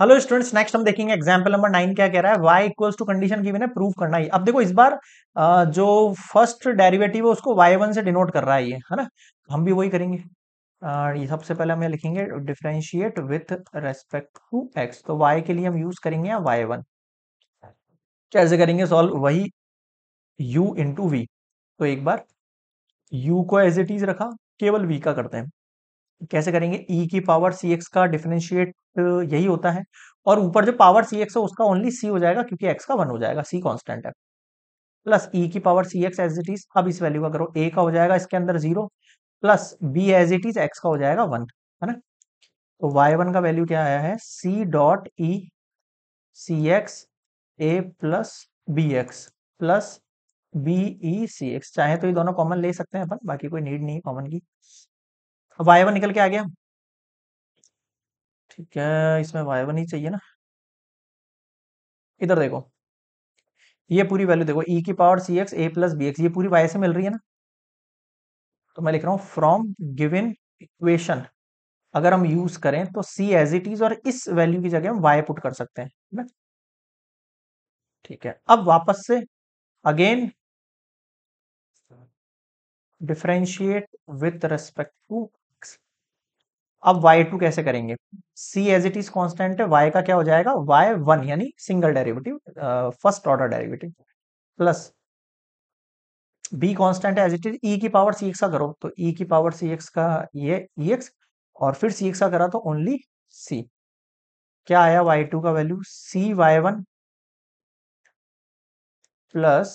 Hello students next हम देखेंगे example number nine क्या कह रहा है y equals to condition given है प्रूव करना ही अब देखो इस बार जो फर्स्ट डेरिवेटिव है उसको वाई वन से डिनोट कर रहा है ये है ना हम भी वही करेंगे ये सबसे पहले हम लिखेंगे differentiate with respect to x तो वाई के लिए हम यूज करेंगे वाई वन कैसे करेंगे सॉल्व वही यू इंटू वी तो एक बार यू को एज इट इज रखा केवल वी का करते हैं कैसे करेंगे ई e की पावर सी एक्स का डिफ्रेंशिएट यही होता है और ऊपर जो पावर सी एक्स है उसका ओनली सी हो जाएगा क्योंकि एक्स का वन हो जाएगा सी कॉन्स्टेंट है प्लस ई e की power c x as it is अब इस वैल्यू का करो ए का हो जाएगा इसके अंदर zero plus b as it is x का हो जाएगा वन है ना तो वाई वन का वैल्यू क्या आया है c dot e c x a plus b x plus b e c x चाहे तो ये दोनों कॉमन ले सकते हैं अपन बाकी कोई नीड नहीं कॉमन की वाई वन निकल के आ गया ठीक है इसमें वाई वन ही चाहिए ना इधर देखो ये पूरी वैल्यू देखो ई e की power c x a plus b x ये पूरी वाई से मिल रही है ना तो मैं लिख रहा हूं फ्रॉम गिवन इक्वेशन अगर हम यूज करें तो सी एज इट इज और इस वैल्यू की जगह हम वाई पुट कर सकते हैं ठीक है अब वापस से again differentiate with respect to अब वाई टू कैसे करेंगे c as it is constant है वाई का क्या हो जाएगा वाई वन यानी single derivative first order derivative plus b constant है एज इट इज ई की पावर सी एक्स का करो तो ई e की पावर सी एक्स का ये ई e एक्स और फिर सी एक्स का करा तो ओनली सी क्या आया वाई टू का value c Y one plus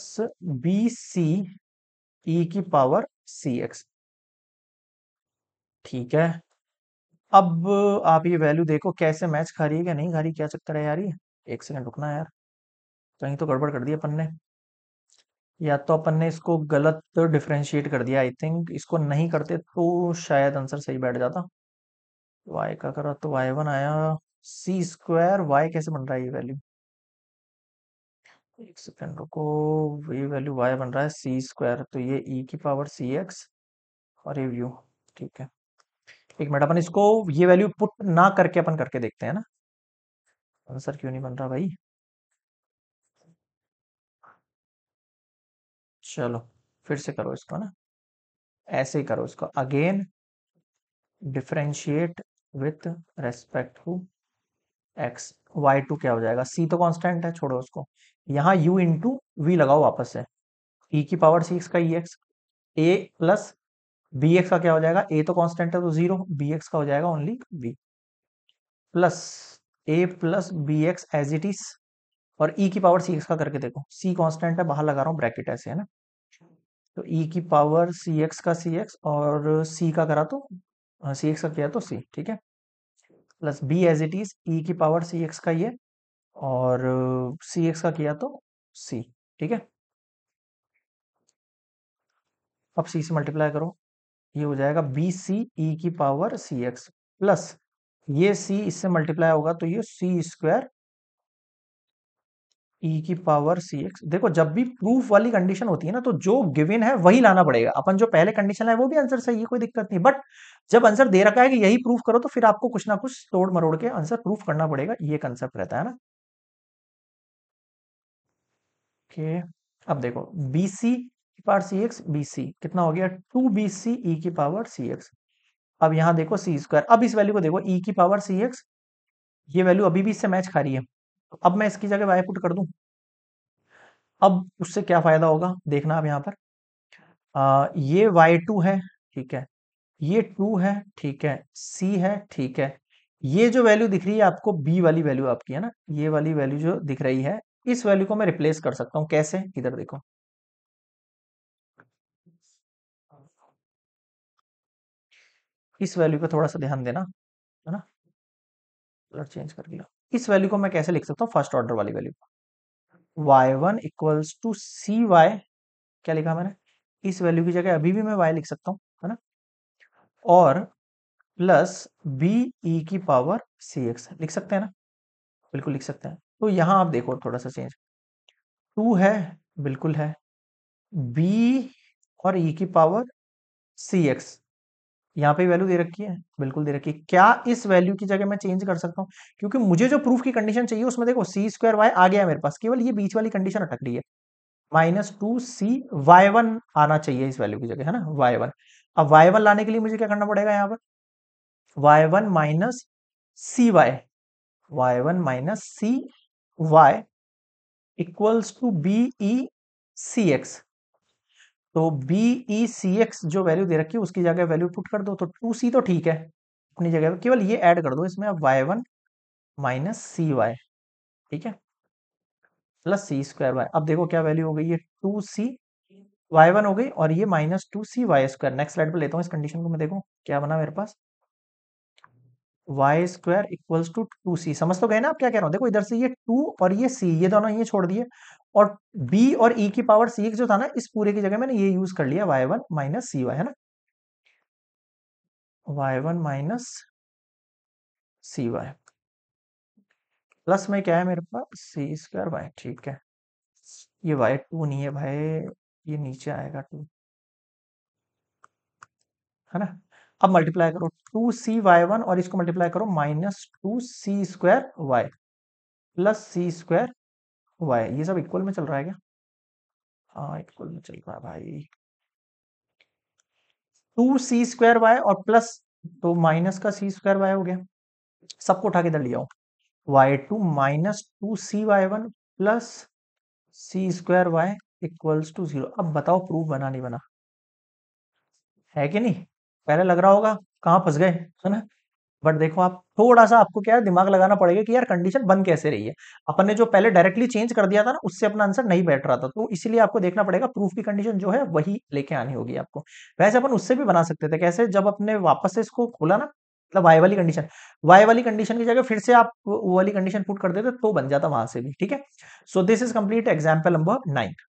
b c e की पावर सी एक्स ठीक है अब आप ये वैल्यू देखो कैसे मैच खा रही है क्या नहीं खा रही क्या चक्कर है यार ये एक सेकंड रुकना यार कहीं तो गड़बड़ कर दी अपन ने या तो अपन ने इसको गलत डिफ्रेंशिएट कर दिया आई थिंक इसको नहीं करते तो शायद आंसर सही बैठ जाता वाई का करा तो वाई वन आया सी स्क्वायर वाई कैसे बन रहा है ये वैल्यू एक सेकेंड रुको ये वैल्यू वाई बन रहा है सी स्क्वायर तो ये ई e की पावर सी एक्स और ये व्यू ठीक है एक मिनट अपन इसको ये वैल्यू पुट ना करके अपन करके देखते हैं ना आंसर क्यों नहीं बन रहा भाई चलो फिर से करो इसको ना ऐसे ही करो इसको again differentiate with respect to x y two क्या हो जाएगा सी तो कांस्टेंट है छोड़ो उसको यहां यू इंटू वी लगाओ वापस से ई e की पावर सिक्स का e x a plus b x का क्या हो जाएगा ए तो कांस्टेंट है तो जीरो बी एक्स का हो जाएगा only b plus a plus b x as it is और ई e की पावर सी एक्स का करके देखो सी कांस्टेंट है बाहर लगा रहा हूँ ब्रैकेट ऐसे है ना तो ई e की पावर सी एक्स का सी एक्स और सी का करा तो सी हाँ, एक्स का किया तो सी ठीक है plus b as it is e की पावर सी एक्स का ये और सी एक्स का किया तो सी ठीक है अब सी से मल्टीप्लाई करो ये हो जाएगा बी सी ई की पावर सी एक्स प्लस ये सी इससे मल्टीप्लाई होगा तो ये सी स्क्वायर ई की पावर सी एक्स देखो जब भी प्रूफ वाली कंडीशन होती है ना तो जो गिवन है वही लाना पड़ेगा अपन जो पहले कंडीशन है वो भी आंसर सही है कोई दिक्कत नहीं बट जब आंसर दे रखा है कि यही प्रूफ करो तो फिर आपको कुछ ना कुछ तोड़ मरोड़ के आंसर प्रूफ करना पड़ेगा ये कंसेप्ट रहता है ना ओके okay. अब देखो b c power c x b c कितना हो गया टू बी सी ई की पावर सी एक्स अब यहां देखो सी स्क्वायर अब इस वैल्यू को देखो ई e की पावर सी e एक्स ये वैल्यू अभी भी इससे मैच खा रही है तो अब मैं इसकी जगह वाई पुट कर दू अब उससे क्या फायदा होगा देखना आप यहां पर आ, ये वाई टू है ठीक है ये टू है ठीक है सी है ठीक है ये जो वैल्यू दिख रही है आपको बी वाली वैल्यू आपकी है ना ये वाली वैल्यू जो दिख रही है इस वैल्यू को मैं रिप्लेस कर सकता हूँ कैसे इधर देखो इस वैल्यू पे थोड़ा सा ध्यान देना है ना कलर चेंज कर लो इस वैल्यू को मैं कैसे लिख सकता हूँ फर्स्ट ऑर्डर वाली वैल्यू को y one equals to C y क्या लिखा मैंने इस वैल्यू की जगह अभी भी मैं वाई लिख सकता हूँ है ना और प्लस बी ई की पावर सी एक्स लिख सकते हैं ना बिल्कुल लिख सकते हैं तो यहाँ आप देखो थोड़ा सा चेंज टू है बिल्कुल है बी और ई e की पावर सी एक्स यहाँ पे वैल्यू दे रखी है बिल्कुल दे रखी है क्या इस वैल्यू की जगह मैं चेंज कर सकता हूँ क्योंकि मुझे जो प्रूफ की कंडीशन चाहिए उसमें देखो सी स्क्वायर वाई आ गया मेरे पास केवल ये बीच वाली कंडीशन अटक रही है माइनस टू सी वाई वन आना चाहिए इस वैल्यू की जगह है ना वाई वन अब वाई वन लाने के लिए मुझे क्या करना पड़ेगा यहाँ पर y one minus c y y one minus c y equals to b e c x तो बी ई सी एक्स जो वैल्यू दे रखी है उसकी जगह वैल्यू पुट कर दो तो टू सी तो ठीक है अपनी जगह पर तो केवल ये ऐड कर दो इसमें अब y one minus c y ठीक है प्लस सी स्क्वायर वाई अब देखो क्या वैल्यू हो गई है टू सी वाई वन हो गई और ये माइनस टू सी वाई स्क्वायर नेक्स्ट स्लाइड पर लेता हूँ इस कंडीशन को मैं देखो क्या बना मेरे पास y square equals to two c समझ तो गए ना आप क्या कह रहा हो देखो इधर से ये टू और ये सी ये दोनों ये छोड़ दिए और बी और ई e की पावर सी जो था ना इस पूरे की जगह मैंने ये यूज कर लिया y one minus c y है ना y one minus c y plus में क्या है मेरे पास सी स्क्वायर वाई ठीक है ये वाई टू नहीं है भाई ये नीचे आएगा टू है ना अब मल्टीप्लाई करो टू सी वाई वन और इसको मल्टीप्लाई करो minus two c square y plus सी स्क्वायर वाई ये सब इक्वल में चल रहा है क्या हाँ इक्वल में चल रहा है भाई टू सी स्क्वायर वाई और प्लस तो माइनस का सी स्क्वायर वाई हो गया सबको उठा के इधर लिया Y two minus two C Y one plus C square Y equals to zero अब बताओ प्रूफ बना नहीं बना है कि नहीं पहले लग रहा होगा कहाँ फंस गए है ना बट देखो आप थोड़ा सा आपको क्या है दिमाग लगाना पड़ेगा कि यार कंडीशन बन कैसे रही है अपन ने जो पहले डायरेक्टली चेंज कर दिया था ना उससे अपना आंसर नहीं बैठ रहा था तो इसलिए आपको देखना पड़ेगा प्रूफ की कंडीशन जो है वही लेके आनी होगी आपको वैसे अपन उससे भी बना सकते थे कैसे जब अपने वापस से इसको खोला ना मतलब वाई वाली कंडीशन वाई वाली कंडीशन की जगह फिर से आप वो वाली कंडीशन पुट कर देते तो बन जाता वहां से भी ठीक है so this is complete example number nine